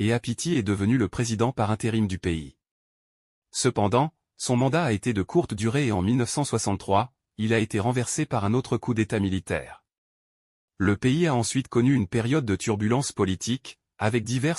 et Apiti est devenu le président par intérim du pays. Cependant, son mandat a été de courte durée et en 1963, il a été renversé par un autre coup d'État militaire. Le pays a ensuite connu une période de turbulences politiques, avec divers